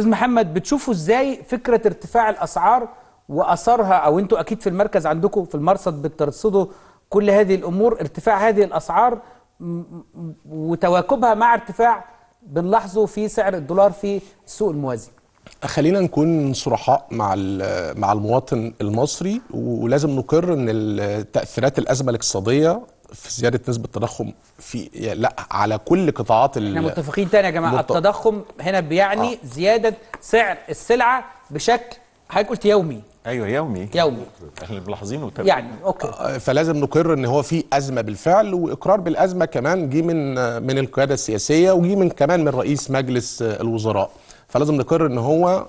استاذ محمد بتشوفوا ازاي فكره ارتفاع الاسعار واثرها او انتوا اكيد في المركز عندكم في المرصد بترصدوا كل هذه الامور ارتفاع هذه الاسعار وتواكبها مع ارتفاع بنلاحظه في سعر الدولار في السوق الموازي خلينا نكون صرحاء مع مع المواطن المصري ولازم نقر ان تاثيرات الازمه الاقتصاديه في زياده نسبه التضخم في يعني لا على كل قطاعات احنا متفقين تاني يا جماعه مت... التضخم هنا بيعني آه. زياده سعر السلعه بشكل حضرتك قلت يومي ايوه يومي يومي احنا ملاحظينه يعني اوكي آه، فلازم نقر ان هو في ازمه بالفعل واقرار بالازمه كمان جه من من القياده السياسيه وجه من كمان من رئيس مجلس آه، الوزراء فلازم نقر ان هو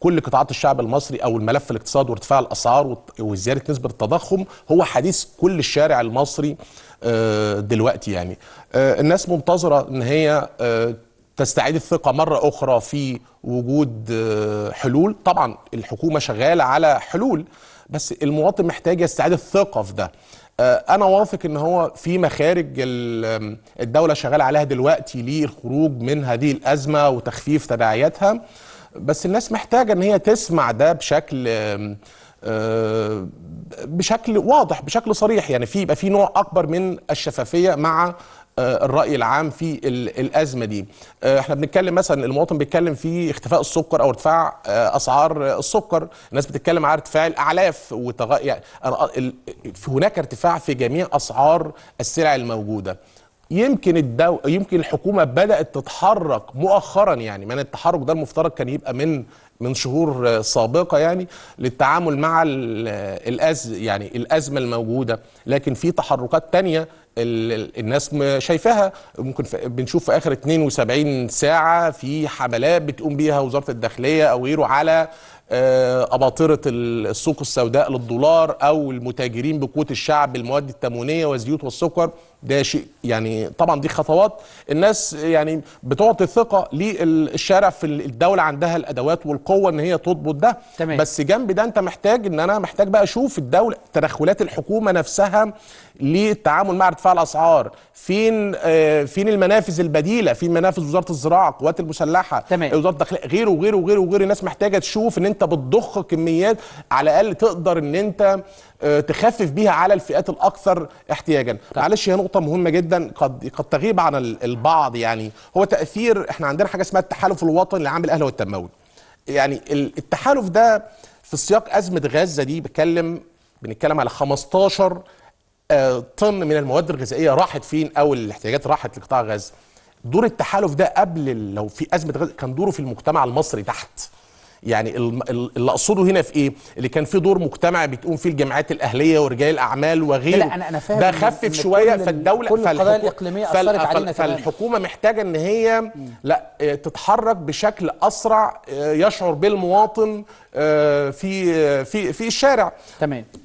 كل قطاعات الشعب المصري او الملف الاقتصادي وارتفاع الاسعار وزياده نسبه التضخم هو حديث كل الشارع المصري آه، دلوقتي يعني آه، الناس منتظره ان هي آه، تستعيد الثقة مرة أخرى في وجود حلول طبعا الحكومة شغالة على حلول بس المواطن محتاج يستعيد الثقة في ده أنا واثق إن هو في مخارج الدولة شغالة عليها دلوقتي للخروج من هذه الأزمة وتخفيف تداعياتها بس الناس محتاجه ان هي تسمع ده بشكل آه، بشكل واضح بشكل صريح يعني في يبقى في نوع اكبر من الشفافيه مع آه، الراي العام في الازمه دي آه، احنا بنتكلم مثلا المواطن بيتكلم في اختفاء السكر او ارتفاع اسعار السكر الناس بتتكلم على ارتفاع الاعلاف وتغ... يعني هناك ارتفاع في جميع اسعار السلع الموجوده يمكن الدو... يمكن الحكومه بدات تتحرك مؤخرا يعني من التحرك ده المفترض كان يبقى من من شهور سابقه يعني للتعامل مع الأز... يعني الازمه الموجوده لكن في تحركات تانية الناس شايفاها ممكن بنشوف في اخر 72 ساعه في حملات بتقوم بيها وزاره الداخليه او غيره على آه، أباطرة السوق السوداء للدولار أو المتاجرين بقوة الشعب بالمواد التموينية والزيوت والسكر ده شيء يعني طبعا دي خطوات الناس يعني بتعطي ثقة للشارع في الدولة عندها الأدوات والقوة إن هي تضبط ده تمام. بس جنب ده أنت محتاج إن أنا محتاج بقى أشوف الدولة تدخلات الحكومة نفسها للتعامل مع ارتفاع الاسعار فين آه، فين المنافذ البديله فين منافذ وزاره الزراعه القوات المسلحه تمام. وزاره الداخليه غيره وغيره وغيره وغيره الناس محتاجه تشوف ان انت بتضخ كميات على الاقل تقدر ان انت آه، تخفف بيها على الفئات الاكثر احتياجا طيب. معلش هي نقطه مهمه جدا قد قد تغيب عن البعض يعني هو تاثير احنا عندنا حاجه اسمها التحالف الوطني لعام الاهل والتنموي يعني التحالف ده في سياق ازمه غزه دي بتكلم بنتكلم على 15 طن من المواد الغذائيه راحت فين او الاحتياجات راحت لقطاع غزه دور التحالف ده قبل لو في ازمه غزه كان دوره في المجتمع المصري تحت يعني اللي اقصده هنا في ايه اللي كان في دور مجتمع بتقوم فيه الجمعيات الاهليه ورجال الاعمال وغيره لا انا انا فاهم ده خفف شويه فالدوله كل القضايا الاقليميه اثرت فال... علينا فالحكومه محتاجه ان هي لا آه، تتحرك بشكل اسرع آه، يشعر به المواطن آه، في في في الشارع تمام